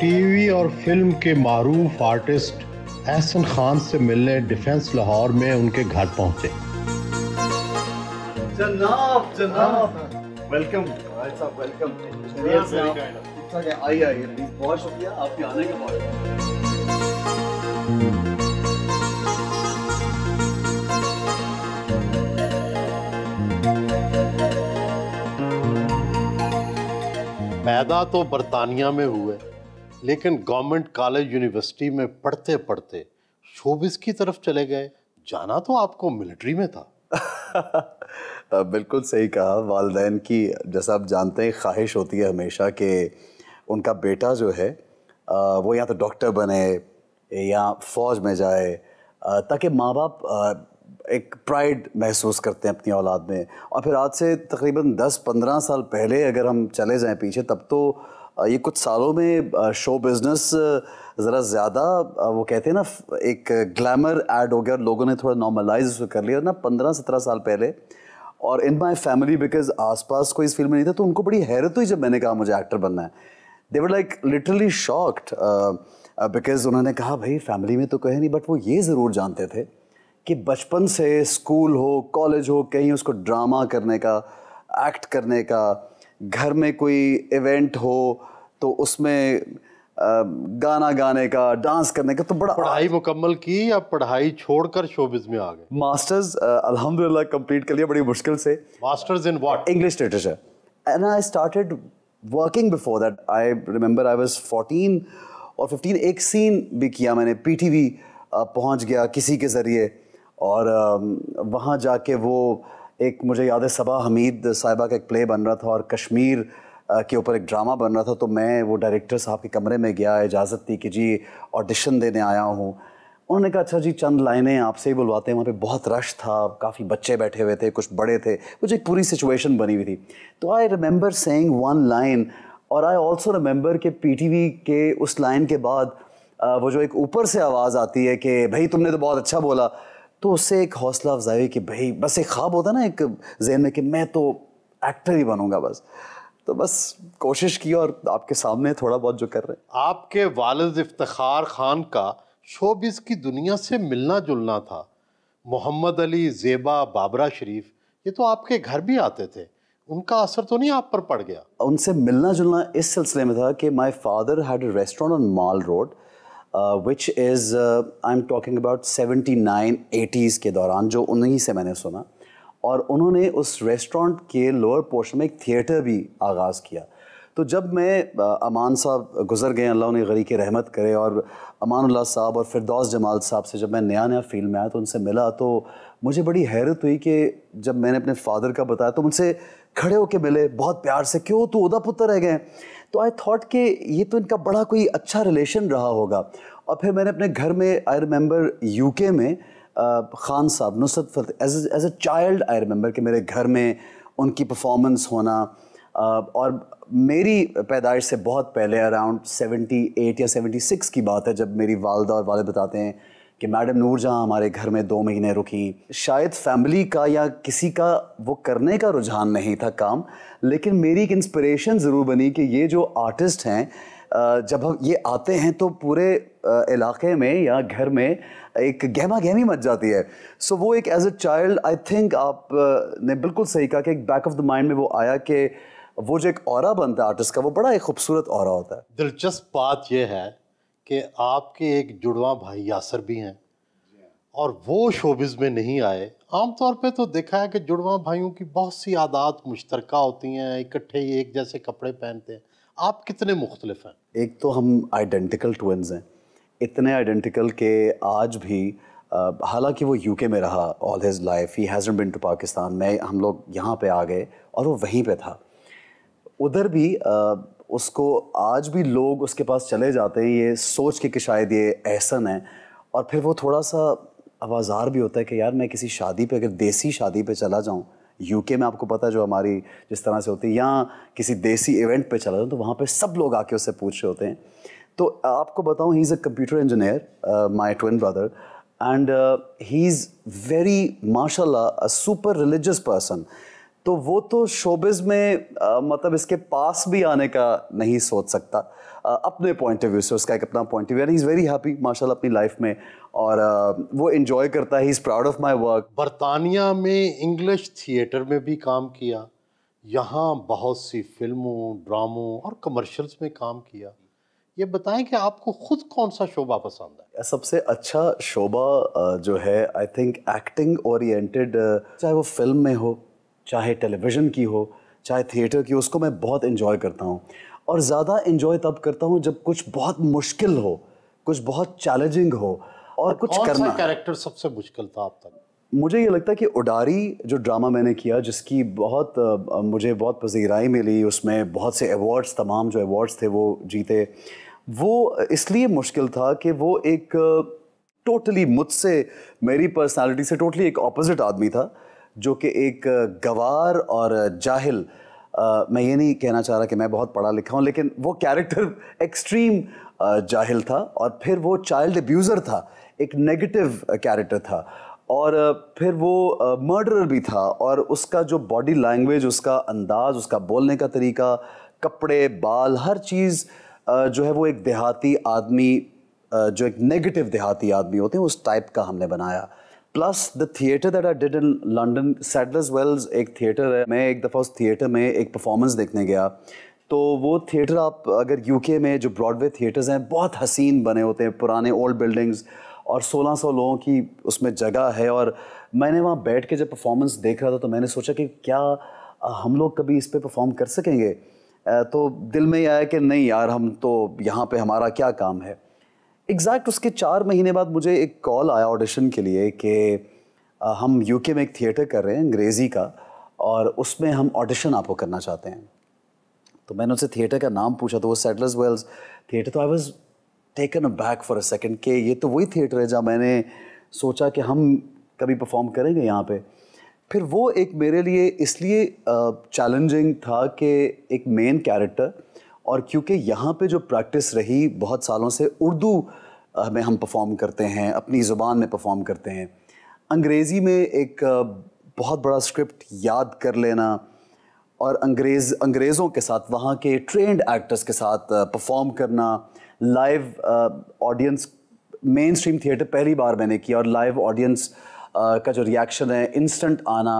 TV और film के मरूफ artist Ehsan Khan से मिलने डिफेंस लाहौर में उनके घर पहुंचे जनाब जनाब वेलकम वेलकम आइए आइए बहुत शुक्रिया आपके आने के बाद पैदा तो बरतानिया में हुए लेकिन गवर्नमेंट कॉलेज यूनिवर्सिटी में पढ़ते पढ़ते शोबिस की तरफ चले गए जाना तो आपको मिलिट्री में था बिल्कुल सही कहा वालदेन की जैसा आप जानते हैं ख्वाहिश होती है हमेशा कि उनका बेटा जो है वो या तो डॉक्टर बने या फौज में जाए ताकि माँ बाप एक प्राइड महसूस करते हैं अपनी औलाद में और फिर आज से तकरीबन 10-15 साल पहले अगर हम चले जाएं पीछे तब तो ये कुछ सालों में शो बिज़नेस ज़रा ज़्यादा वो कहते हैं ना एक ग्लैमर ऐड हो गया और लोगों ने थोड़ा नॉर्मलाइज उसको कर लिया ना पंद्रह सत्रह साल पहले और इन माई फैमिली बिकॉज आस पास कोई इस फील्ड में नहीं था तो उनको बड़ी हैरत हुई जब मैंने कहा मुझे एक्टर बनना है they were like literally shocked because उन्होंने कहा भाई फैमिली में तो कहे नहीं बट वो ये ज़रूर जानते थे कि बचपन से स्कूल हो कॉलेज हो कहीं उसको ड्रामा करने का एक्ट करने का घर में कोई इवेंट हो तो उसमें गाना गाने का डांस करने का तो बड़ा पढ़ाई मुकम्मल की या पढ़ाई छोड़कर शोबिज में आ गए मास्टर्स अल्हम्दुलिल्लाह कंप्लीट कर लिया बड़ी मुश्किल से masters in what English literature and I started working before that I remember I was 14 और 15 एक सीन भी किया मैंने पीटीवी पहुंच गया किसी के ज़रिए और वहाँ जाके वो एक मुझे याद है सबा हमीद साहिबा का एक प्ले बन रहा था और कश्मीर के ऊपर एक ड्रामा बन रहा था तो मैं वो डायरेक्टर साहब के कमरे में गया इजाज़त थी कि जी ऑडिशन देने आया हूँ उन्होंने कहा अच्छा जी चंद लाइनें आपसे ही बुलवाते हैं वहाँ पे बहुत रश था काफ़ी बच्चे बैठे हुए थे कुछ बड़े थे कुछ एक पूरी सिचुएशन बनी हुई थी तो I remember saying one line और आई ऑल्सो रिमेंबर कि पीटीवी के उस लाइन के बाद वो जो एक ऊपर से आवाज़ आती है कि भाई तुमने तो बहुत अच्छा बोला तो उससे एक हौसला अफजाई कि भाई बस एक ख्वाब होता ना एक जहन में कि मैं तो एक्टर ही बनूंगा बस तो बस कोशिश की और आपके सामने थोड़ा बहुत जो कर रहे हैं आपके वालद इफ्तार खान का शोबिस की दुनिया से मिलना जुलना था मोहम्मद अली जेबा बाबरा शरीफ ये तो आपके घर भी आते थे उनका असर तो नहीं आप पर पड़ गया उनसे मिलना जुलना इस सिलसिले में था कि my father had restaurant on Mall Road which is I am talking about seventy nine eighties के दौरान जो उन्हीं से मैंने सुना और उन्होंने उस रेस्टोरेंट के लोअर पोर्शन में एक थिएटर भी आगाज़ किया तो जब मैं uh, अमान साहब गुज़र गए अल्लाह उन्हें गरी के रहमत करे और अमानुल्लाह साहब और फिरदौस जमाल साहब से जब मैं नया नया फील्ड में आया तो उनसे मिला तो मुझे बड़ी हैरत हुई कि जब मैंने अपने फादर का बताया तो उनसे खड़े होके मिले बहुत प्यार से क्यों तू उदा पुत्र रह गए तो आई थॉट कि ये तो इनका बड़ा कोई अच्छा रिलेशन रहा होगा और फिर मैंने अपने घर में आई रिमेंबर यूके में Khan Sahab Nusrat Fateh as as a child I remember कि मेरे घर में उनकी परफॉर्मेंस होना और मेरी पैदाइश से बहुत पहले अराउंड सेवेंटी एट या सेवेंटी सिक्स की बात है जब मेरी वालदा और वाले बताते हैं कि मैडम नूरजहाँ हमारे घर में दो महीने रुकी शायद फैमिली का या किसी का वो करने का रुझान नहीं था काम लेकिन मेरी एक इंस्पिरेशन ज़रूर बनी कि ये जो आर्टिस्ट हैं जब हम ये आते हैं तो पूरे इलाके में या घर में एक गहमा गहमी मच जाती है सो so, वो एक as a child I think आप ने बिल्कुल सही कहा कि एक बैक ऑफ द माइंड में वो आया कि वो जो एक और बनता है आर्टिस्ट का वो बड़ा एक खूबसूरत और होता है दिलचस्प बात यह है कि आपके एक जुड़वा भाई यासर भी हैं और वो शोबिज़ में नहीं आए आमतौर पे तो देखा है कि जुड़वा भाइयों की बहुत सी आदत मुश्तरक होती हैं इकट्ठे ही एक जैसे कपड़े पहनते हैं आप कितने मुख्तलिफ हैं एक तो हम आइडेंटिकल ट्विन्स हैं इतने आइडेंटिकल के आज भी हालांकि वो यूके में रहा ऑल हिज लाइफ ही हैज़न बिन टू पाकिस्तान में हम लोग यहाँ पे आ गए और वो वहीं पे था उधर भी आ, उसको आज भी लोग उसके पास चले जाते हैं ये सोच के कि शायद ये एहसन है और फिर वो थोड़ा सा आवाज़ार भी होता है कि यार मैं किसी शादी पे अगर देसी शादी पे चला जाऊँ यूके में आपको पता है जो हमारी जिस तरह से होती है या किसी देसी इवेंट पे चला जाऊँ तो वहाँ पे सब लोग आके उससे पूछ रहे होते हैं तो आपको बताऊँ he is a computer engineer my twin brother and he is very माशाल्लाह अ सुपर रिलीजियस पर्सन तो वो तो शोबिज में आ, मतलब इसके पास भी आने का नहीं सोच सकता आ, अपने पॉइंट ऑफ व्यू से उसका एक अपना point of view is very happy माशाल्लाह अपनी लाइफ में और आ, वो इन्जॉय करता है is proud of my work बरतानिया में इंग्लिश थिएटर में भी काम किया यहाँ बहुत सी फिल्मों ड्रामों और कमर्शल्स में काम किया ये बताएं कि आपको खुद कौन सा शोबा पसंद है सबसे अच्छा शोबा जो है आई थिंक एक्टिंग ओरिएंटेड चाहे वो फिल्म में हो चाहे टेलीविज़न की हो चाहे थिएटर की हो उसको मैं बहुत इन्जॉय करता हूँ और ज़्यादा इन्जॉय तब करता हूँ जब कुछ बहुत मुश्किल हो कुछ बहुत चैलेंजिंग हो और कुछ कौन करना कैरेक्टर सबसे मुश्किल था आप तक मुझे ये लगता है कि उडारी जो ड्रामा मैंने किया जिसकी बहुत मुझे बहुत पजीराई मिली उसमें बहुत से अवार्ड्स तमाम जो अवार्ड्स थे वो जीते वो इसलिए मुश्किल था कि वो एक टोटली मुझसे मेरी पर्सनालिटी से टोटली एक ऑपोजिट आदमी था जो कि एक गवार और जाहिल आ, मैं ये नहीं कहना चाह रहा कि मैं बहुत पढ़ा लिखा हूँ लेकिन वो कैरेक्टर एक्सट्रीम जाहिल था और फिर वो चाइल्ड अब्यूज़र था एक नेगेटिव कैरेक्टर था और फिर वो मर्डरर भी था और उसका जो बॉडी लैंग्वेज उसका अंदाज उसका बोलने का तरीका कपड़े बाल हर चीज़ जो है वो एक देहाती आदमी जो एक नेगेटिव देहाती आदमी होते हैं उस टाइप का हमने बनाया plus the theatre that I did in London Sadler's Wells एक थिएटर है मैं एक दफ़ा उस थिएटर में एक परफॉर्मेंस देखने गया तो वो थिएटर आप अगर यूके में जो ब्रॉडवे थिएटर्स हैं बहुत हसीन बने होते हैं पुराने ओल्ड बिल्डिंग्स और 1600 लोगों की उसमें जगह है और मैंने वहाँ बैठ के जब परफॉर्मेंस देख रहा था तो मैंने सोचा कि क्या हम लोग कभी इस पर परफॉर्म कर सकेंगे तो दिल में ये आया कि नहीं यार हम तो यहाँ पे हमारा क्या काम है एग्जैक्ट उसके चार महीने बाद मुझे एक कॉल आया ऑडिशन के लिए कि हम यूके में एक थिएटर कर रहे हैं अंग्रेज़ी का और उसमें हम ऑडिशन आपको करना चाहते हैं तो मैंने उनसे थिएटर का नाम पूछा तो वो सेटलर्स वेल्स थिएटर तो I was taken aback for a second के ये तो वही थिएटर है जहाँ मैंने सोचा कि हम कभी परफॉर्म करेंगे यहाँ पे फिर वो एक मेरे लिए इसलिए चैलेंजिंग था कि एक मेन कैरेक्टर और क्योंकि यहाँ पे जो प्रैक्टिस रही बहुत सालों से उर्दू में हम परफॉर्म करते हैं अपनी ज़ुबान में परफॉर्म करते हैं अंग्रेज़ी में एक बहुत बड़ा स्क्रिप्ट याद कर लेना और अंग्रेज़ अंग्रेज़ों के साथ वहाँ के ट्रेंड एक्टर्स के साथ परफॉर्म करना live audience mainstream theatre पहली बार मैंने किया और लाइव ऑडियंस का जो रिएक्शन है इंस्टेंट आना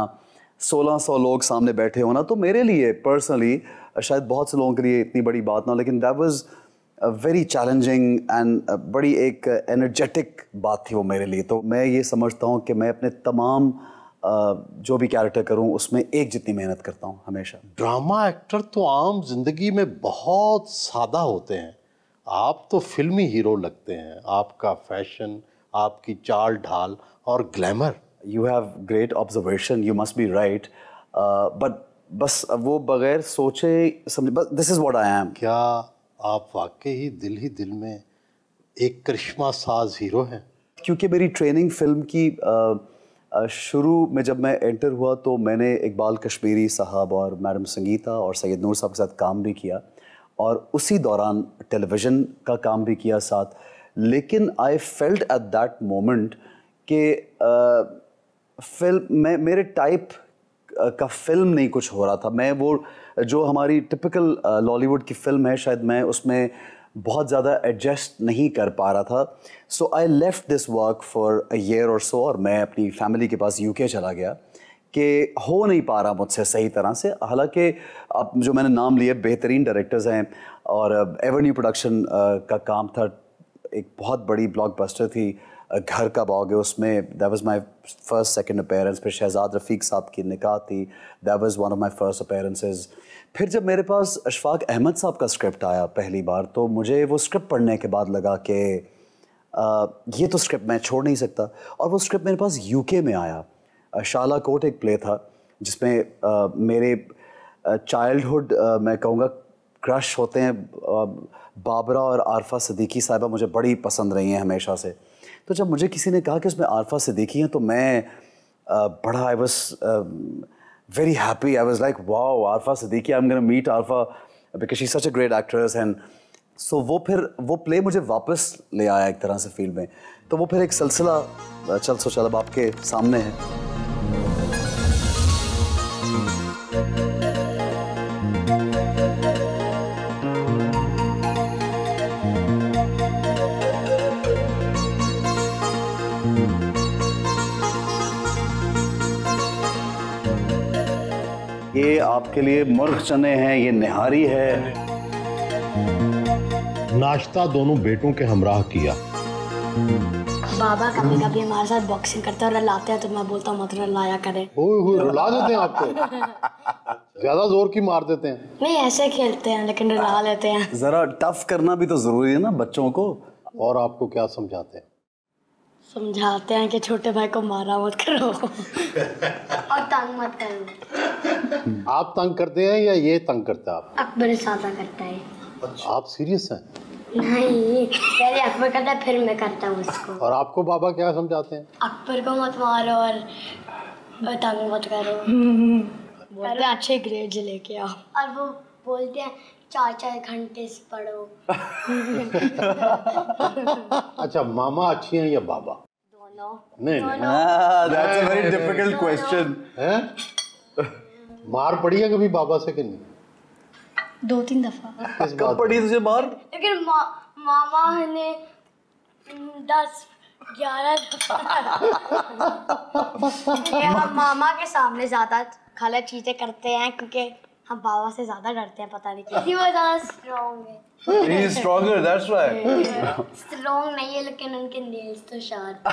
सोलह सौ लोग सामने बैठे होना तो मेरे लिए पर्सनली शायद बहुत से लोगों के लिए इतनी बड़ी बात ना हो लेकिन that was very challenging and बड़ी एक एनर्जेटिक बात थी वो मेरे लिए तो मैं ये समझता हूँ कि मैं अपने तमाम जो भी कैरेक्टर करूँ उसमें एक जितनी मेहनत करता हूँ हमेशा ड्रामा एक्टर तो आम जिंदगी में बहुत सादा होते हैं आप तो फिल्मी हीरो लगते हैं आपका फैशन आपकी चाल ढाल और glamour you have great observation you must be right but बस वो बगैर सोचे समझे बस this is what I am क्या आप वाकई ही दिल ही दिल में एक करिश्मा साज हीरो हैं क्योंकि मेरी ट्रेनिंग फिल्म की शुरू में जब मैं एंटर हुआ तो मैंने इकबाल कश्मीरी साहब और मैडम संगीता और सैयद नूर साहब के साथ काम भी किया और उसी दौरान टेलीविज़न का काम भी किया साथ लेकिन I felt at that moment कि फिल्म मैं मेरे टाइप का फिल्म नहीं कुछ हो रहा था मैं वो जो हमारी टिपिकल लॉलीवुड की फिल्म है शायद मैं उसमें बहुत ज़्यादा एडजस्ट नहीं कर पा रहा था so I left this work for a year और सो और मैं अपनी फैमिली के पास यूके चला गया कि हो नहीं पा रहा मुझसे सही तरह से हालांकि अब जो मैंने नाम लिए बेहतरीन डायरेक्टर्स हैं और एवरन्यू प्रोडक्शन का काम था एक बहुत बड़ी ब्लॉकबस्टर थी घर का बॉग है उसमें that was my first second appearance फिर शहजाद रफ़ीक साहब की निकाह थी that was one of my first appearances फिर जब मेरे पास अशफाक अहमद साहब का स्क्रिप्ट आया पहली बार तो मुझे वो स्क्रिप्ट पढ़ने के बाद लगा कि ये तो स्क्रिप्ट मैं छोड़ नहीं सकता और वो स्क्रिप्ट मेरे पास यूके में आया शाला कोट एक प्ले था जिसमें आ, मेरे चाइल्डहुड मैं कहूँगा क्रश होते हैं आ, बाबरा और आरफा सदीकी साहिबा मुझे बड़ी पसंद रही हैं हमेशा से तो जब मुझे किसी ने कहा कि उसमें आरफा से देखी हैं तो मैं uh, बड़ा I was very happy I was like wow Arfa से देखी I am gonna meet Arfa because she such a great actress and so वो फिर वो प्ले मुझे वापस ले आया एक तरह से फील्ड में तो वो फिर एक सिलसिला चल सो चल अब आपके सामने है आपके लिए मुर्ख चने हैं ये निहारी है नाश्ता दोनों बेटों के हमराह किया बाबा कभी कभी हमारे साथ बॉक्सिंग करते हैं और लाते हैं तो मैं बोलता हूँ मत लाया करे रुला देते हैं आपको तो। ज्यादा जोर की मार देते हैं नहीं ऐसे खेलते हैं लेकिन रुला लेते हैं जरा टफ करना भी तो जरूरी है ना बच्चों को और आपको क्या समझाते हैं समझाते हैं कि छोटे भाई को मारा मत करो और तंग मत करो आप तंग करते हैं या ये तंग करता है आप अकबर सादा करता है अच्छा। आप सीरियस हैं नहीं पहले अकबर करता है फिर मैं करता हूँ उसको और आपको बाबा क्या समझाते हैं अकबर को मत मारो और तंग मत करो बोलते अच्छे ग्रेड लेके आओ और वो बोलते हैं चार चार घंटे से पढ़ो अच्छा मामा अच्छी हैं या बाबा दोनों नहीं that's a very difficult question हैं मार पड़ी है कभी बाबा से कि नहीं दो तीन दफा कब पड़ी तुझे मार लेकिन मा, मामा ने दस ग्यारह मामा के सामने ज्यादा खाला चीजें करते हैं क्योंकि हम बाबा से ज्यादा डरते हैं पता नहीं क्यों ही वो ज्यादा स्ट्रांग है he is stronger that's why strong नहीं है लेकिन उनके नेल्स तो sharp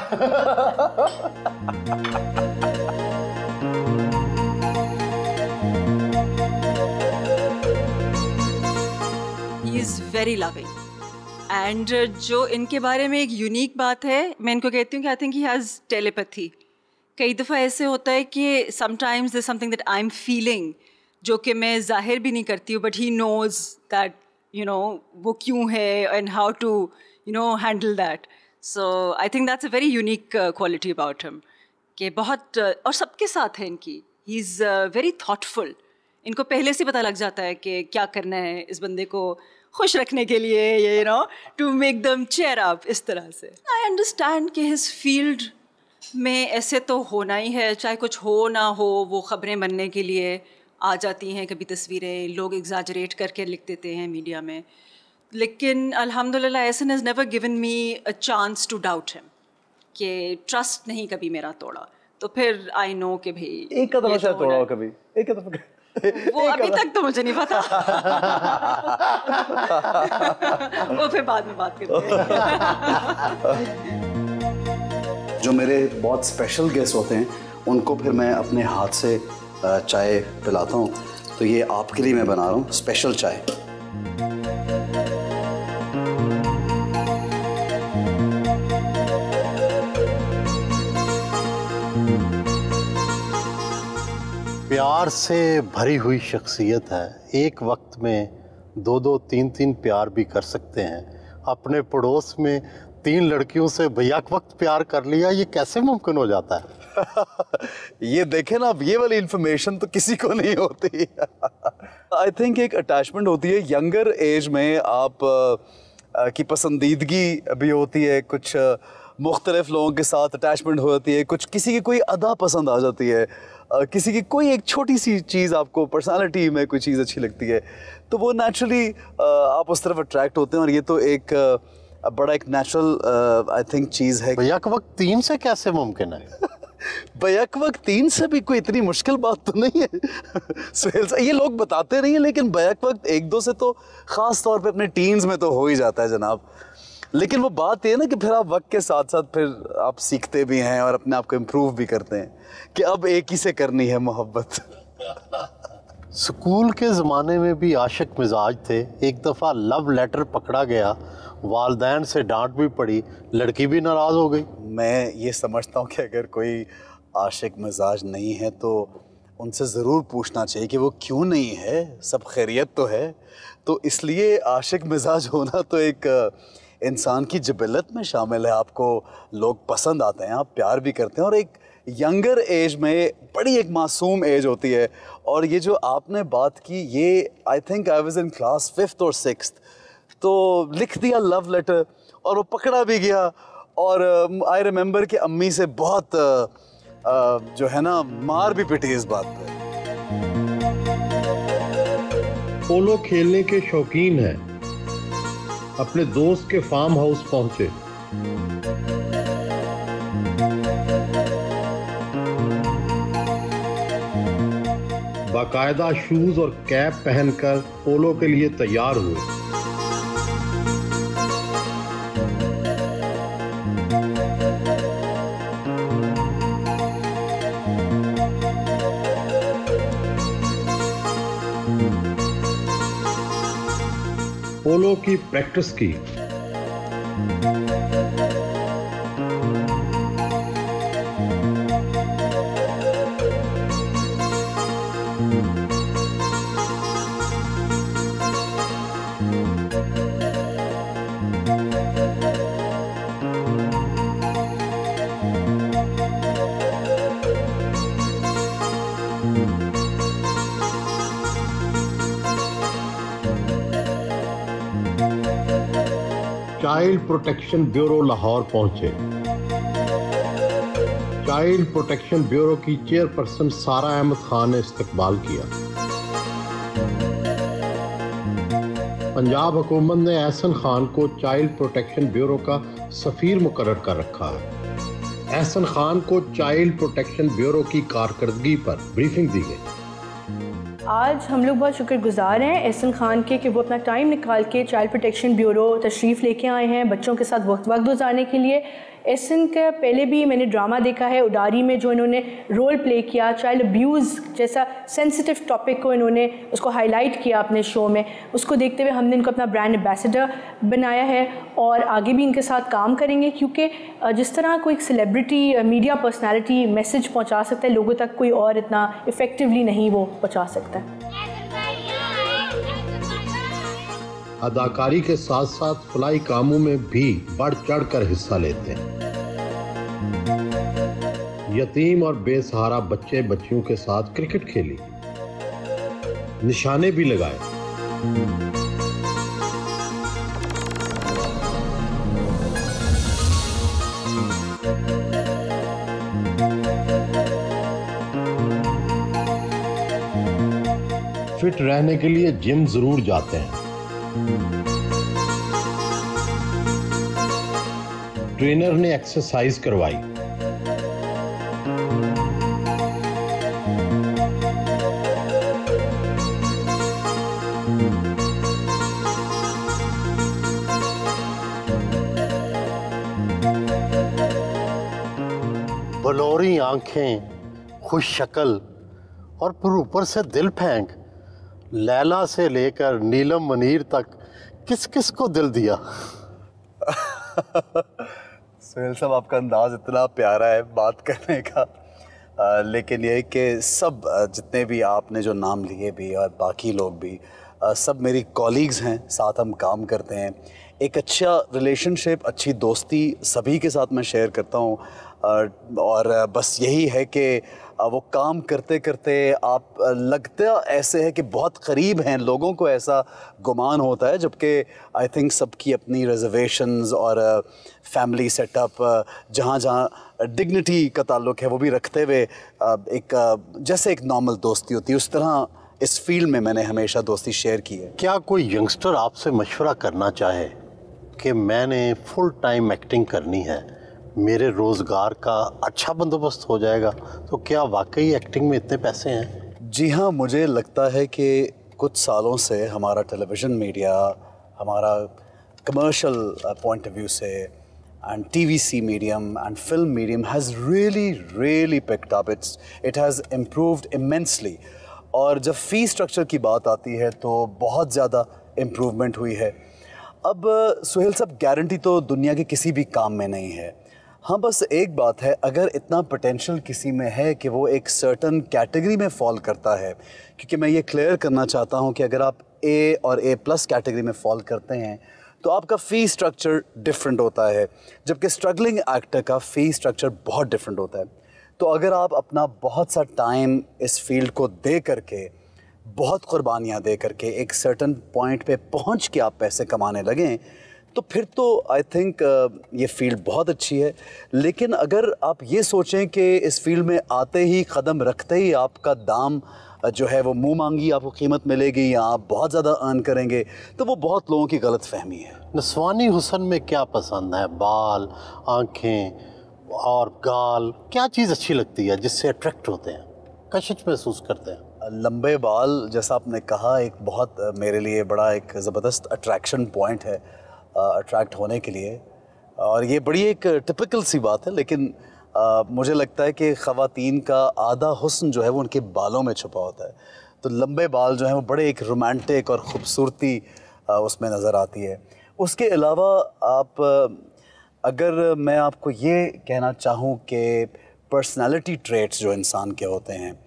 is very loving and जो इनके बारे में एक यूनिक बात है मैं इनको कहती हूँ कि I think he has telepathy कई दफ़ा ऐसे होता है कि sometimes this something that I am feeling जो कि मैं जाहिर भी नहीं करती हूँ but he knows that you know वो क्यों है and how to you know handle that so I think that's a very unique quality about him कि बहुत uh, और सबके साथ है इनकी ही इज़ वेरी थाटफुल इनको पहले से पता लग जाता है कि क्या करना है इस बंदे को खुश रखने के लिए ये you know to make them cheer up इस तरह से आई अंडरस्टैंड कि हिज फील्ड में ऐसे तो होना ही है चाहे कुछ हो ना हो वो खबरें बनने के लिए आ जाती हैं कभी तस्वीरें लोग एग्जाजरेट करके लिख देते हैं मीडिया में लेकिन अल्हम्दुलिल्लाह Ahsan has never given me a chance to doubt him कि ट्रस्ट नहीं कभी मेरा तोड़ा तो फिर आई नो कि भाई एक कदम तो तोड़ा कभी एक कदम वो अभी तक तो मुझे नहीं पता वो फिर बाद में बात करते हैं जो मेरे बहुत स्पेशल गेस्ट होते हैं उनको फिर मैं अपने हाथ से चाय पिलाता हूँ तो ये आपके लिए मैं बना रहा हूँ स्पेशल चाय प्यार से भरी हुई शख्सियत है एक वक्त में दो दो तीन तीन प्यार भी कर सकते हैं अपने पड़ोस में तीन लड़कियों से भैया वक्त प्यार कर लिया ये कैसे मुमकिन हो जाता है ये देखें ना अब ये वाली इन्फॉर्मेशन तो किसी को नहीं होती आई थिंक एक अटैचमेंट होती है यंगर एज में आप आ, की पसंदीदगी भी होती है कुछ मुख्तलिफ लोगों के साथ अटैचमेंट हो जाती है कुछ किसी की कोई अदा पसंद आ जाती है आ, किसी की कोई एक छोटी सी चीज़ आपको पर्सनालिटी में कोई चीज़ अच्छी लगती है तो वो नेचुरली आप उस तरफ अट्रैक्ट होते हैं और ये तो एक आ, बड़ा एक नेचुरल आई थिंक चीज़ है बैक वक्त तीन से कैसे मुमकिन है बैक वक्त तीन से भी कोई इतनी मुश्किल बात तो नहीं है सुहेल ये लोग बताते नहीं हैं लेकिन बैक वक्त एक दो से तो ख़ास तौर पे अपने टीन्स में तो हो ही जाता है जनाब लेकिन वो बात ये ना कि फिर आप वक्त के साथ साथ फिर आप सीखते भी हैं और अपने आप को इम्प्रूव भी करते हैं कि अब एक ही से करनी है मोहब्बत स्कूल के ज़माने में भी आशक मिजाज थे एक दफ़ा लव लेटर पकड़ा गया वालदेन से डांट भी पड़ी लड़की भी नाराज़ हो गई मैं ये समझता हूँ कि अगर कोई आशिक मिजाज नहीं है तो उनसे ज़रूर पूछना चाहिए कि वो क्यों नहीं है सब खैरियत तो है तो इसलिए आशिक मिजाज होना तो एक इंसान की जबिलत में शामिल है आपको लोग पसंद आते हैं आप प्यार भी करते हैं और एक यंगर एज में बड़ी एक मासूम एज होती है और ये जो आपने बात की ये I think I was in class fifth और सिक्स्थ तो लिख दिया लव लेटर और वो पकड़ा भी गया और आई रिमेंबर कि अम्मी से बहुत आ, जो है ना मार भी पिटी इस बात पे पोलो खेलने के शौकीन हैं अपने दोस्त के फार्म हाउस पहुंचे बाकायदा शूज और कैप पहनकर पोलो के लिए तैयार हुए की प्रैक्टिस की चाइल्ड प्रोटेक्शन ब्यूरो लाहौर पहुंचे चाइल्ड प्रोटेक्शन ब्यूरो की चेयरपर्सन सारा अहमद खान ने इस्तकबाल किया पंजाब हुकूमत ने एहसन खान को चाइल्ड प्रोटेक्शन ब्यूरो का सफ़ीर मुकर कर रखा है एहसन खान को चाइल्ड प्रोटेक्शन ब्यूरो की कारकर्दगी पर ब्रीफिंग दी गई आज हम लोग बहुत शुक्रगुजार हैं एहसन खान के कि वो अपना टाइम निकाल के चाइल्ड प्रोटेक्शन ब्यूरो तशरीफ़ लेके आए हैं बच्चों के साथ वक्त वक्त गुजारने के लिए एसन का पहले भी मैंने ड्रामा देखा है उडारी में जो इन्होंने रोल प्ले किया चाइल्ड अब्यूज़ जैसा सेंसिटिव टॉपिक को इन्होंने उसको हाईलाइट किया अपने शो में उसको देखते हुए हमने इनको अपना ब्रांड एम्बेसडर बनाया है और आगे भी इनके साथ काम करेंगे क्योंकि जिस तरह कोई सेलिब्रिटी मीडिया पर्सनैलिटी मैसेज पहुँचा सकता है लोगों तक कोई और इतना इफ़ेक्टिवली नहीं वो पहुँचा सकता है अदाकारी के साथ साथ फलाई कामों में भी बढ़ चढ़ कर हिस्सा लेते हैं यतीम और बेसहारा बच्चे बच्चियों के साथ क्रिकेट खेली निशाने भी लगाए फिट रहने के लिए जिम जरूर जाते हैं ट्रेनर ने एक्सरसाइज करवाई बलोरी आंखें खुश शक्ल और फिर ऊपर से दिल फेंक लैला से लेकर नीलम मनीर तक किस किस को दिल दिया सुहेल साहब आपका अंदाज इतना प्यारा है बात करने का आ, लेकिन ये कि सब जितने भी आपने जो नाम लिए भी और बाकी लोग भी आ, सब मेरी कॉलीग्स हैं साथ हम काम करते हैं एक अच्छा रिलेशनशिप अच्छी दोस्ती सभी के साथ मैं शेयर करता हूँ और बस यही है कि वो काम करते करते आप लगता ऐसे है कि बहुत करीब हैं लोगों को ऐसा गुमान होता है जबकि आई थिंक सबकी अपनी रिजर्वेशंस और फैमिली सेटअप जहाँ जहाँ डिग्निटी का ताल्लुक है वो भी रखते हुए एक जैसे एक नॉर्मल दोस्ती होती है उस तरह इस फील्ड में मैंने हमेशा दोस्ती शेयर की है क्या कोई यंगस्टर आपसे मशवरा करना चाहे कि मैंने फुल टाइम एक्टिंग करनी है मेरे रोज़गार का अच्छा बंदोबस्त हो जाएगा तो क्या वाकई एक्टिंग में इतने पैसे हैं जी हाँ मुझे लगता है कि कुछ सालों से हमारा टेलीविज़न मीडिया हमारा कमर्शियल पॉइंट ऑफ व्यू से we see medium and film medium has really really picked up it's it has improved immensely और जब फ़ी स्ट्रक्चर की बात आती है तो बहुत ज़्यादा इम्प्रूवमेंट हुई है अब सुहेल साहब गारंटी तो दुनिया के किसी भी काम में नहीं है हाँ बस एक बात है अगर इतना पोटेंशियल किसी में है कि वो एक सर्टन कैटेगरी में फॉल करता है क्योंकि मैं ये क्लियर करना चाहता हूँ कि अगर आप ए और ए प्लस कैटेगरी में फॉल करते हैं तो आपका फ़ी स्ट्रक्चर डिफरेंट होता है जबकि स्ट्रगलिंग एक्टर का फ़ी स्ट्रक्चर बहुत डिफरेंट होता है तो अगर आप अपना बहुत सा टाइम इस फील्ड को दे करके बहुत कुर्बानियाँ दे करके एक सर्टन पॉइंट पे पहुँच के आप पैसे कमाने लगें तो फिर तो आई थिंक uh, ये फील्ड बहुत अच्छी है लेकिन अगर आप ये सोचें कि इस फील्ड में आते ही कदम रखते ही आपका दाम uh, जो है वो मुँह मांगी आपको कीमत मिलेगी या आप बहुत ज़्यादा अर्न करेंगे तो वो बहुत लोगों की गलत फहमी है नस्वानी हुसन में क्या पसंद है बाल आँखें और गाल क्या चीज़ अच्छी लगती है जिससे अट्रैक्ट होते हैं कशिश महसूस करते हैं लंबे बाल जैसा आपने कहा एक बहुत uh, मेरे लिए बड़ा एक ज़बरदस्त अट्रैक्शन पॉइंट है अट्रैक्ट होने के लिए और ये बड़ी एक टिपिकल सी बात है लेकिन आ, मुझे लगता है कि ख़वातीन का आधा हसन जो है वो उनके बालों में छुपा होता है तो लंबे बाल जो हैं वो बड़े एक रोमांटिक और ख़ूबसूरती उसमें नज़र आती है उसके अलावा आप अगर मैं आपको ये कहना चाहूँ कि पर्सनालिटी ट्रेट्स जो इंसान के होते हैं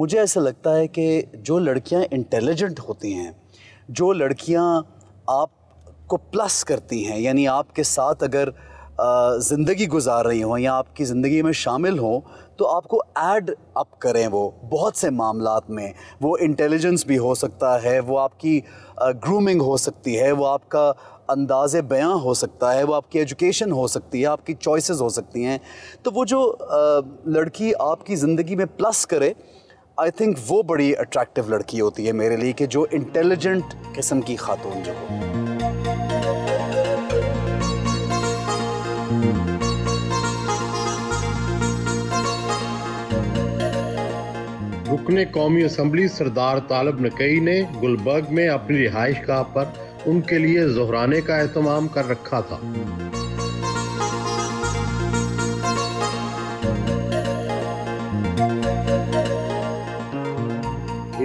मुझे ऐसा लगता है कि जो लड़कियाँ इंटेलिजेंट होती हैं जो लड़कियाँ आप को प्लस करती हैं यानी आपके साथ अगर ज़िंदगी गुजार रही हों या आपकी ज़िंदगी में शामिल हों तो आपको ऐड अप करें वो बहुत से मामला में वो इंटेलिजेंस भी हो सकता है वो आपकी ग्रूमिंग हो सकती है वो आपका अंदाज बयां हो सकता है वो आपकी एजुकेशन हो सकती है आपकी चॉइसेस हो सकती हैं तो वो जो लड़की आपकी ज़िंदगी में प्लस करे आई थिंक वो बड़ी अट्रैक्टिव लड़की होती है मेरे लिए कि जो इंटेलिजेंट किस्म की खातून जो हो रुकने कौमी असम्बली सरदार तालब नकई ने गुलबर्ग में अपनी रिहाइश गाह पर उनके लिए जोहराने का अहतमाम कर रखा था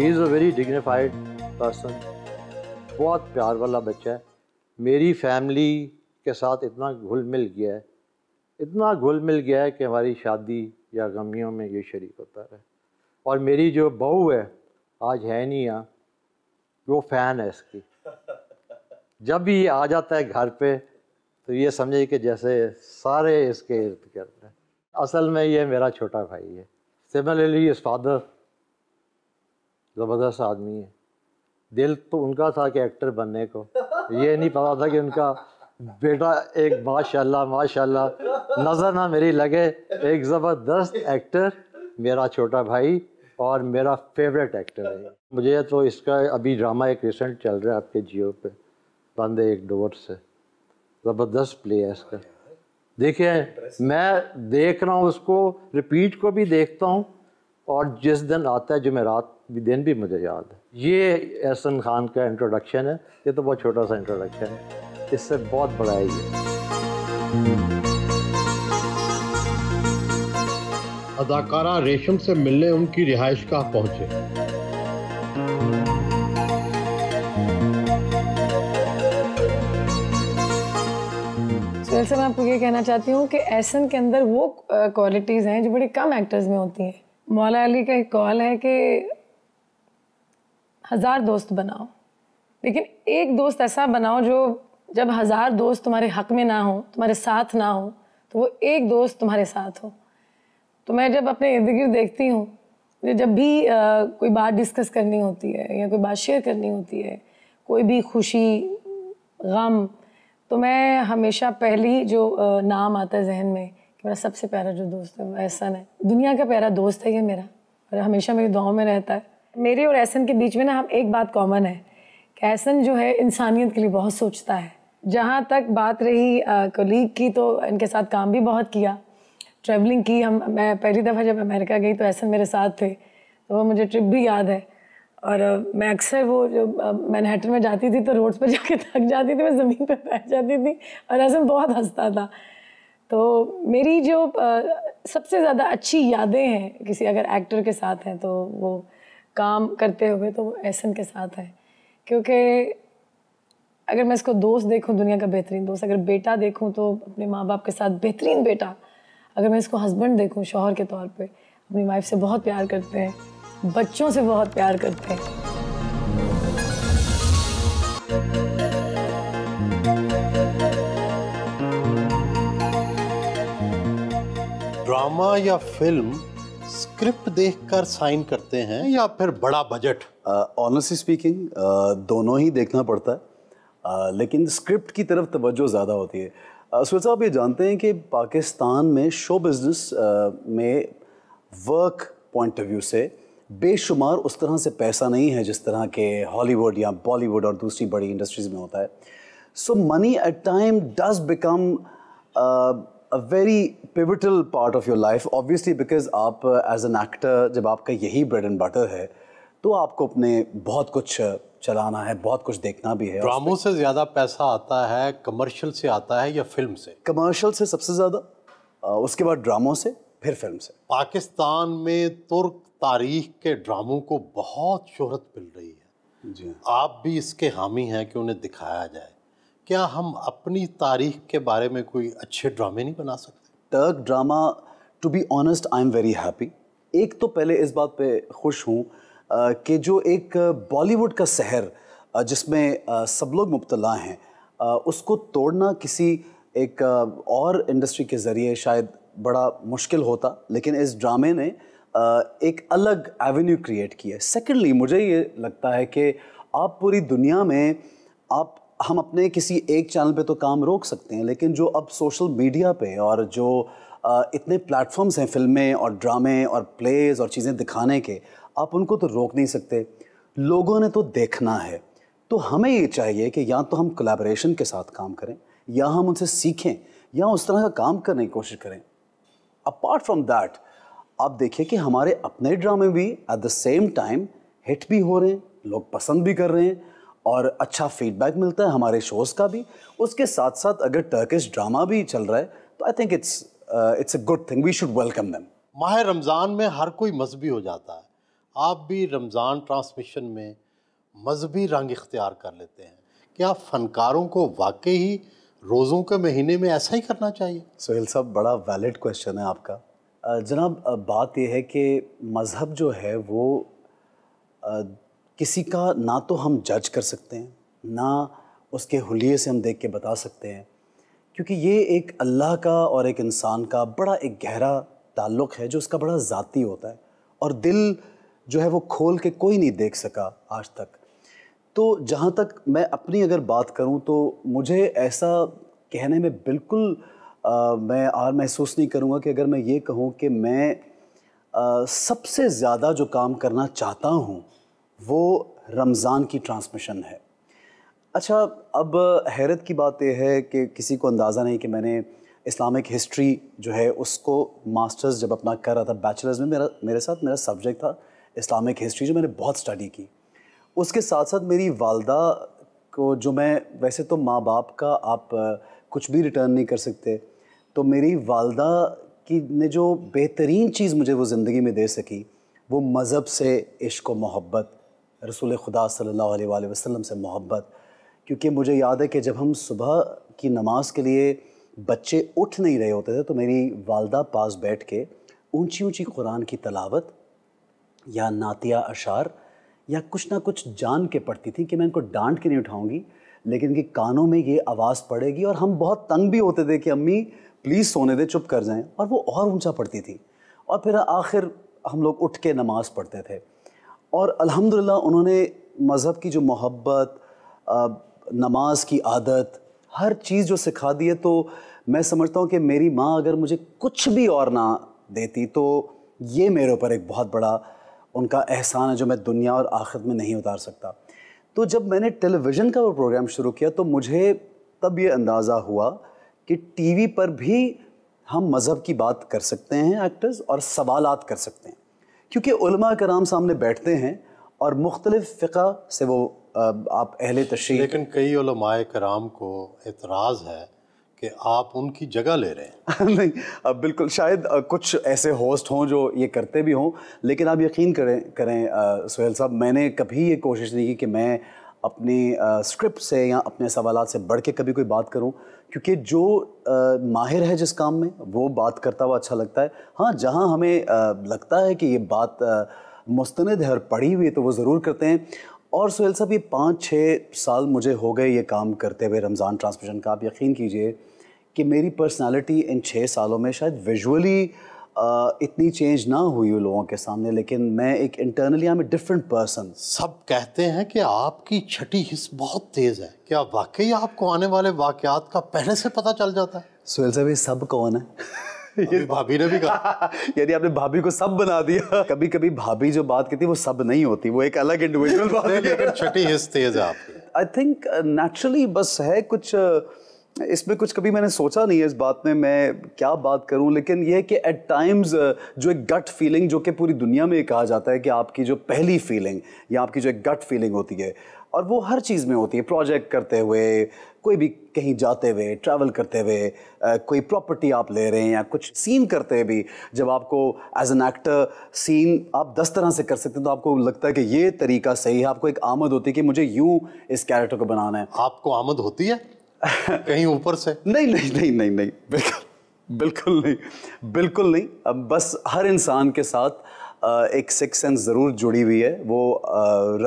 is a very dignified person बहुत प्यार वाला बच्चा है मेरी फैमिली के साथ इतना घुल मिल गया है इतना घुल मिल गया है कि हमारी शादी या गमियों में ये शरीक होता है और मेरी जो बहू है आज है नहीं यहाँ वो फ़ैन है इसकी जब भी ये आ जाता है घर पे तो ये समझे कि जैसे सारे इसके इर्द गिर्द हैं असल में ये मेरा छोटा भाई है सिमिलरली इस फादर ज़बरदस्त आदमी है दिल तो उनका था कि एक्टर बनने को ये नहीं पता था कि उनका बेटा एक माशाल्लाह माशाल्लाह नज़र ना मेरी लगे एक ज़बरदस्त एक्टर मेरा छोटा भाई और मेरा फेवरेट एक्टर है मुझे तो इसका अभी ड्रामा एक रिसेंट चल रहा है आपके जियो पे बंदे एक डोर से ज़बरदस्त प्ले है इसका देखिए मैं देख रहा हूँ उसको रिपीट को भी देखता हूँ और जिस दिन आता है रात भी दिन भी मुझे याद है ये एहसन खान का इंट्रोडक्शन है ये तो बहुत छोटा सा इंट्रोडक्शन है इससे बहुत बड़ा है ये अदाकारा रेशम से मिलने उनकी रिहाइश का पहुंचे से मैं आपको ये कहना चाहती हूँ कि एसन के अंदर वो क्वालिटीज़ हैं जो बड़ी कम एक्टर्स में होती हैं मौला अली का एक कॉल है कि हज़ार दोस्त बनाओ लेकिन एक दोस्त ऐसा बनाओ जो जब हज़ार दोस्त तुम्हारे हक में ना हो तुम्हारे साथ ना हो तो वो एक दोस्त तुम्हारे साथ हो तो मैं जब अपने इर्द गिर्द देखती हूँ जब भी आ, कोई बात डिस्कस करनी होती है या कोई बात शेयर करनी होती है कोई भी खुशी गम तो मैं हमेशा पहली जो आ, नाम आता है जहन में कि मेरा सबसे प्यारा जो दोस्त है वो एहसन है दुनिया का प्यारा दोस्त है ये मेरा और हमेशा मेरी दुआओं में रहता है मेरे और एहसन के बीच में ना हम एक बात कॉमन है कि एहसन जो है इंसानियत के लिए बहुत सोचता है जहाँ तक बात रही कोलीग की तो इनके साथ काम भी बहुत किया ट्रैवलिंग की हम मैं पहली दफ़ा जब अमेरिका गई तो ऐसे मेरे साथ थे तो वो मुझे ट्रिप भी याद है और मैं अक्सर वो जो मैनहट्टन में जाती थी तो रोड्स पर जाके थक जाती थी मैं ज़मीन पर बैठ जाती थी और ऐसे बहुत हंसता था तो मेरी जो सबसे ज़्यादा अच्छी यादें हैं किसी अगर एक्टर के साथ हैं तो वो काम करते हुए तो वो एहसन के साथ है क्योंकि अगर मैं इसको दोस्त देखूं दुनिया का बेहतरीन दोस्त अगर बेटा देखूं तो अपने माँ बाप के साथ बेहतरीन बेटा अगर मैं इसको हस्बैंड देखूं शोहर के तौर पे अपनी वाइफ से बहुत प्यार करते हैं बच्चों से बहुत प्यार करते हैं ड्रामा या फिल्म स्क्रिप्ट देखकर साइन करते हैं या फिर बड़ा बजट ऑनेस्टली स्पीकिंग दोनों ही देखना पड़ता है uh, लेकिन स्क्रिप्ट की तरफ तवज्जो ज़्यादा होती है सूरज साहब ये जानते हैं कि पाकिस्तान में शो बिज़नेस में वर्क पॉइंट ऑफ व्यू से बेशुमार उस तरह से पैसा नहीं है जिस तरह के हॉलीवुड या बॉलीवुड और दूसरी बड़ी इंडस्ट्रीज़ में होता है so money at time does become a very pivotal part of your life obviously because आप एज एन एक्टर जब आपका यही ब्रेड एंड बटर है तो आपको अपने बहुत कुछ चलाना है बहुत कुछ देखना भी है ड्रामों से ज़्यादा पैसा आता है कमर्शियल से आता है या फिल्म से कमर्शियल से सबसे ज़्यादा उसके बाद ड्रामों से फिर फिल्म से पाकिस्तान में तुर्क तारीख के ड्रामों को बहुत शोहरत मिल रही है जी आप भी इसके हामी हैं कि उन्हें दिखाया जाए क्या हम अपनी तारीख के बारे में कोई अच्छे ड्रामे नहीं बना सकते Turk drama to be honest I am very happy एक तो पहले इस बात पे खुश हूँ कि जो एक बॉलीवुड का शहर जिसमें सब लोग मुबतला हैं उसको तोड़ना किसी एक और इंडस्ट्री के ज़रिए शायद बड़ा मुश्किल होता लेकिन इस ड्रामे ने एक अलग एवेन्यू क्रिएट किया सेकेंडली मुझे ये लगता है कि आप पूरी दुनिया में आप हम अपने किसी एक चैनल पे तो काम रोक सकते हैं लेकिन जो अब सोशल मीडिया पे और जो इतने प्लेटफॉर्म्स हैं फिल्में और ड्रामे और प्लेज और चीज़ें दिखाने के आप उनको तो रोक नहीं सकते लोगों ने तो देखना है तो हमें ये चाहिए कि या तो हम कोलेबरेशन के साथ काम करें या हम उनसे सीखें या उस तरह का काम करने की कोशिश करें अपार्ट फ्रॉम दैट आप देखिए कि हमारे अपने ड्रामे भी at the same time hit भी हो रहे हैं लोग पसंद भी कर रहे हैं और अच्छा फीडबैक मिलता है हमारे शोज़ का भी उसके साथ साथ अगर टर्किश ड्रामा भी चल रहा है तो I think it's it's a good thing we should welcome them माह रमज़ान में हर कोई मजहबी हो जाता है आप भी रमज़ान ट्रांसमिशन में मजहबी रंग इख्तियार कर लेते हैं क्या फ़नकारों को वाकई ही रोज़ों के महीने में ऐसा ही करना चाहिए सोहेल साहब बड़ा वैलिड क्वेश्चन है आपका जनाब बात यह है कि मज़हब जो है वो किसी का ना तो हम जज कर सकते हैं ना उसके हुलिये से हम देख के बता सकते हैं क्योंकि ये एक अल्लाह का और एक इंसान का बड़ा एक गहरा ताल्लुक़ है जो उसका बड़ा ज़ाती होता है और दिल जो है वो खोल के कोई नहीं देख सका आज तक तो जहाँ तक मैं अपनी अगर बात करूँ तो मुझे ऐसा कहने में बिल्कुल आ, मैं आर महसूस नहीं करूँगा कि अगर मैं ये कहूँ कि मैं आ, सबसे ज़्यादा जो काम करना चाहता हूँ वो रमज़ान की ट्रांसमिशन है अच्छा अब हैरत की बात यह है कि किसी को अंदाज़ा नहीं कि मैंने इस्लामिक हिस्ट्री जो है उसको मास्टर्स जब अपना कर रहा था बैचलर्स में मेरा मेरे साथ मेरा सब्जेक्ट था इस्लामिक हिस्ट्री जो मैंने बहुत स्टडी की उसके साथ साथ मेरी वालदा को जो मैं वैसे तो माँ बाप का आप कुछ भी रिटर्न नहीं कर सकते तो मेरी वालदा की ने जो बेहतरीन चीज़ मुझे वो ज़िंदगी में दे सकी वो मज़हब से इश्क व मोहब्बत रसूल खुदा अलैहि वसल्लम से मोहब्बत क्योंकि मुझे याद है कि जब हम सुबह की नमाज़ के लिए बच्चे उठ नहीं रहे होते थे तो मेरी वालदा पास बैठ के ऊंची ऊंची कुरान की तलावत या नातिया अशार या कुछ ना कुछ जान के पढ़ती थी कि मैं इनको डांट के नहीं उठाऊंगी लेकिन कि कानों में ये आवाज़ पड़ेगी और हम बहुत तंग भी होते थे कि अम्मी प्लीज़ सोने दे चुप कर जाएं और वो और ऊंचा पढ़ती थी और फिर आखिर हम लोग उठ के नमाज़ पढ़ते थे और अल्हम्दुलिल्लाह उन्होंने मज़हब की जो मोहब्बत नमाज की आदत हर चीज़ जो सिखा दी है तो मैं समझता हूँ कि मेरी माँ अगर मुझे कुछ भी और ना देती तो ये मेरे ऊपर एक बहुत बड़ा उनका एहसान है जो मैं दुनिया और आखिर में नहीं उतार सकता तो जब मैंने टेलीविज़न का वो प्रोग्राम शुरू किया तो मुझे तब ये अंदाज़ा हुआ कि टीवी पर भी हम मज़हब की बात कर सकते हैं एक्टर्स और सवालात कर सकते हैं क्योंकि उलमा कराम सामने बैठते हैं और मुख्तलिफ फ़िका से वो आप अहल तशरी लेकिन कई कराम को एतराज़ है कि आप उनकी जगह ले रहे हैं नहीं अब बिल्कुल शायद कुछ ऐसे होस्ट हों जो ये करते भी हों लेकिन आप यकीन करें करें सुहेल साहब मैंने कभी ये कोशिश नहीं की कि मैं अपनी स्क्रिप्ट से या अपने सवाल से बढ़ के कभी कोई बात करूं क्योंकि जो आ, माहिर है जिस काम में वो बात करता हुआ अच्छा लगता है हाँ जहाँ हमें आ, लगता है कि ये बात मुस्तंद है और पढ़ी हुई तो वो ज़रूर करते हैं और सुहेल साहब ये पाँच छः साल मुझे हो गए ये काम करते हुए रमज़ान ट्रांसमिशन का आप यकीन कीजिए कि मेरी पर्सनालिटी इन छः सालों में शायद विजुअली इतनी चेंज ना हुई लोगों के सामने लेकिन मैं एक internally I am different person सब कहते हैं कि आपकी छठी हिस्स बहुत तेज़ है क्या वाकई आपको आने वाले वाक़ात का पहले से पता चल जाता है सुहेल साहब ये सब कौन है ये भाभी ने भी कहा यानी आपने भाभी को सब बना दिया कभी कभी भाभी जो बात कहती है वो सब नहीं होती वो एक अलग इंडिविजुअल बात है छठी हिस्स तेज़ है आपकी आई थिंक नेचुरली बस है कुछ uh, इसमें कुछ कभी मैंने सोचा नहीं है इस बात में मैं क्या बात करूं लेकिन यह कि एट टाइम्स जो एक गट फीलिंग जो कि पूरी दुनिया में कहा जाता है कि आपकी जो पहली फीलिंग या आपकी जो एक गट फीलिंग होती है और वो हर चीज़ में होती है प्रोजेक्ट करते हुए कोई भी कहीं जाते हुए ट्रैवल करते हुए कोई प्रॉपर्टी आप ले रहे हैं या कुछ सीन करते हुए भी जब आपको एज एन एक्टर सीन आप दस तरह से कर सकते हैं तो आपको लगता है कि ये तरीका सही है आपको एक आमद होती है कि मुझे यूँ इस कैरेक्टर को बनाना है आपको आमद होती है कहीं ऊपर से नहीं नहीं नहीं नहीं नहीं बिल्कुल बिल्कुल नहीं बिल्कुल नहीं बस हर इंसान के साथ एक सिक्स सेंस ज़रूर जुड़ी हुई है वो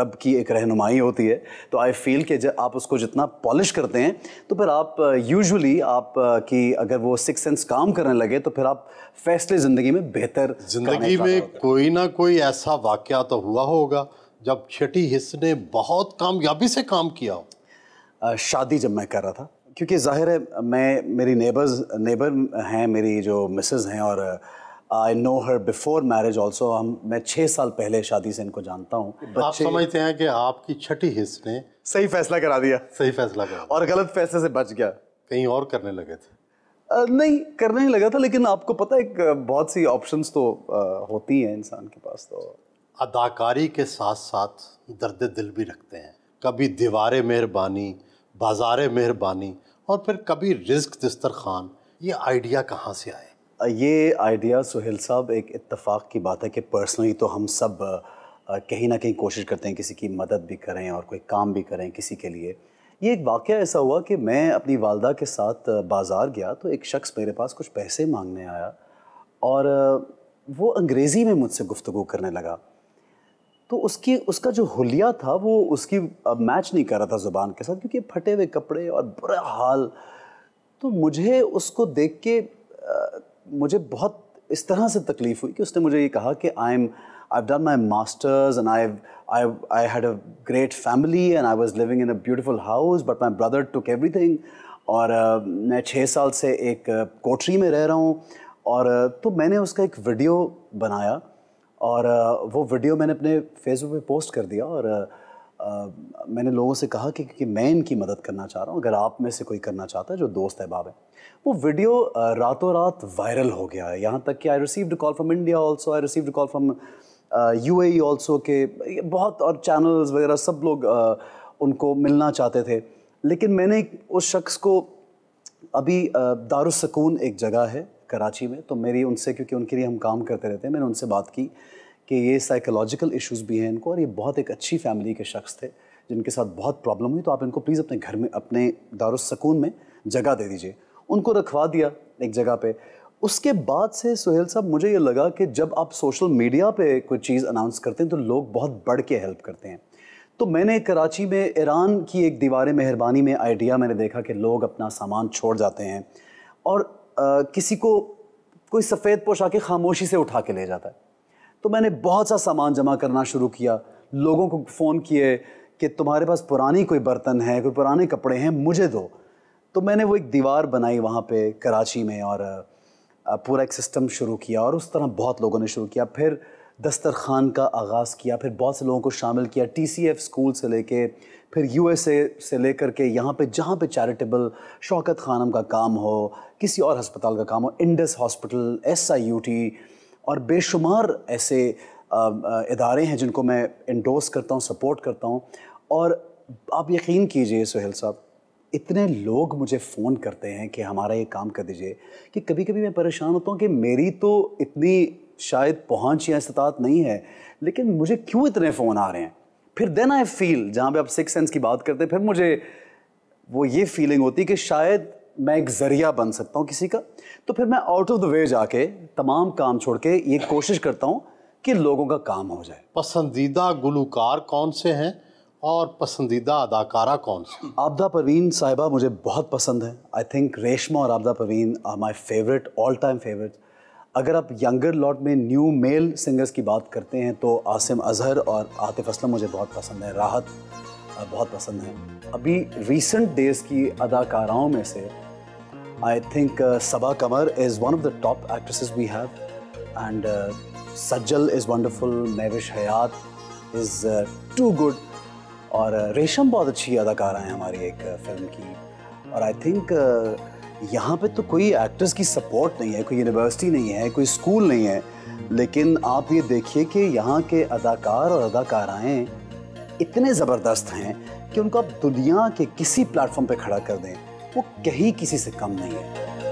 रब की एक रहनुमाई होती है तो आई फील कि जब आप उसको जितना पॉलिश करते हैं तो फिर आप यूजुअली आप की अगर वो सिक्स सेंस काम करने लगे तो फिर आप फैसले ज़िंदगी में बेहतर ज़िंदगी में कोई ना कोई ऐसा वाक़ तो हुआ होगा जब छठी हिस्स ने बहुत कामयाबी से काम किया हो शादी जब मैं कर रहा था क्योंकि जाहिर है मैं मेरी नेबर्स नेबर हैं मेरी जो मिसेज़ हैं और I know her before marriage also हम मैं छः साल पहले शादी से इनको जानता हूँ आप समझते हैं कि आपकी छठी हिस्स ने सही फैसला करा दिया सही फैसला करा और गलत फैसले से बच गया कहीं और करने लगे थे आ, नहीं करने ही लगा था लेकिन आपको पता है बहुत सी ऑप्शंस तो आ, होती हैं इंसान के पास तो अदाकारी के साथ साथ दर्द दिल भी रखते हैं कभी दीवार मेहरबानी बाजार मेहरबानी और फिर कभी रिज्क दस्तरखान ये आइडिया कहाँ से आए ये आइडिया सुहेल साहब एक इतफाक़ की बात है कि पर्सनली तो हम सब कहीं ना कहीं कोशिश करते हैं किसी की मदद भी करें और कोई काम भी करें किसी के लिए ये एक वाक़ ऐसा हुआ कि मैं अपनी वालदा के साथ बाज़ार गया तो एक शख्स मेरे पास कुछ पैसे मांगने आया और वो अंग्रेज़ी में मुझसे गुफ्तु करने लगा तो उसकी उसका जो हुलिया था वो उसकी मैच नहीं कर रहा था ज़ुबान के साथ क्योंकि फटे हुए कपड़े और बुरा हाल तो मुझे उसको देख के आ, मुझे बहुत इस तरह से तकलीफ़ हुई कि उसने मुझे ये कहा कि I am I done my masters and I I I had a great family and I was living in a beautiful house but my brother took everything और आ, मैं छः साल से एक कोठरी में रह रहा हूँ और तो मैंने उसका एक वीडियो बनाया और वो वीडियो मैंने अपने फेसबुक पे पोस्ट कर दिया और मैंने लोगों से कहा कि, कि मैं इनकी मदद करना चाह रहा हूँ अगर आप में से कोई करना चाहता है जो दोस्त है बाब है वो वीडियो रातों रात वायरल हो गया है यहाँ तक कि I receive call from India also I receive call from U A also के बहुत और चैनल्स वगैरह सब लोग उनको मिलना चाहते थे लेकिन मैंने उस शख्स को अभी दारुसकून एक जगह है कराची में तो मेरी उनसे क्योंकि उनके लिए हम काम करते रहते हैं मैंने उनसे बात की कि ये साइकोलॉजिकल इश्यूज भी हैं इनको और ये बहुत एक अच्छी फैमिली के शख्स थे जिनके साथ बहुत प्रॉब्लम हुई तो आप इनको प्लीज़ अपने घर में अपने दारुसकून में जगह दे दीजिए उनको रखवा दिया एक जगह पे उसके बाद से सुहेल साहब मुझे ये लगा कि जब आप सोशल मीडिया पे कोई चीज़ अनाउंस करते हैं तो लोग बहुत बढ़ के हेल्प करते हैं तो मैंने कराची में ईरान की एक दीवार मेहरबानी में आइडिया मैंने देखा कि लोग अपना सामान छोड़ जाते हैं और किसी को कोई सफ़ेद पोशाके खामोशी से उठा के ले जाता है तो मैंने बहुत सा सामान जमा करना शुरू किया लोगों को फ़ोन किए कि तुम्हारे पास पुरानी कोई बर्तन है कोई पुराने कपड़े हैं मुझे दो तो मैंने वो एक दीवार बनाई वहाँ पे कराची में और पूरा एक सिस्टम शुरू किया और उस तरह बहुत लोगों ने शुरू किया फिर दस्तरखान का आगाज़ किया फिर बहुत से लोगों को शामिल किया टी सी एफ स्कूल से लेके फिर यू एस ए से लेकर के यहाँ पे जहाँ पे चैरिटेबल शौकत खानम का काम हो किसी और हस्पताल का काम हो Indus hospital S I U T और बेशुमार ऐसे इदारे हैं जिनको मैं इंडोस करता हूँ सपोर्ट करता हूँ और आप यकीन कीजिए सुहेल साहब इतने लोग मुझे फ़ोन करते हैं कि हमारा ये काम कर दीजिए कि कभी कभी मैं परेशान होता हूँ कि मेरी तो इतनी शायद पहुंच या इस्तात नहीं है लेकिन मुझे क्यों इतने फ़ोन आ रहे हैं फिर देन आई फील जहाँ पे आप सिक्स सेंस की बात करते हैं फिर मुझे वो ये फीलिंग होती कि शायद मैं एक ज़रिया बन सकता हूँ किसी का तो फिर मैं आउट ऑफ द वे जाके तमाम काम छोड़ के ये कोशिश करता हूँ कि लोगों का काम हो जाए पसंदीदा गुलकार कौन से हैं और पसंदीदा अदाकारा कौन से आबदा परवीन साहिबा मुझे बहुत पसंद है आई थिंक रेशमा और Abida Parveen are my favourite all time favourite अगर आप यंगर लॉट में न्यू मेल सिंगर्स की बात करते हैं तो आसिम अजहर और आतिफ असलम मुझे बहुत पसंद है राहत बहुत पसंद है अभी रिसेंट डेज की अदाकाराओं में से I think Saba Qamar is one of the top actresses we have and Sajal is wonderful Navish Hayat is too good और रेशम बहुत अच्छी अदाकारा हैं हमारी एक फिल्म की और आई थिंक यहाँ पे तो कोई एक्टर्स की सपोर्ट नहीं है कोई यूनिवर्सिटी नहीं है कोई स्कूल नहीं है लेकिन आप ये देखिए कि यहाँ के अदाकार और अदाकाराएँ इतने ज़बरदस्त हैं कि उनको आप दुनिया के किसी प्लेटफॉर्म पे खड़ा कर दें वो कहीं किसी से कम नहीं है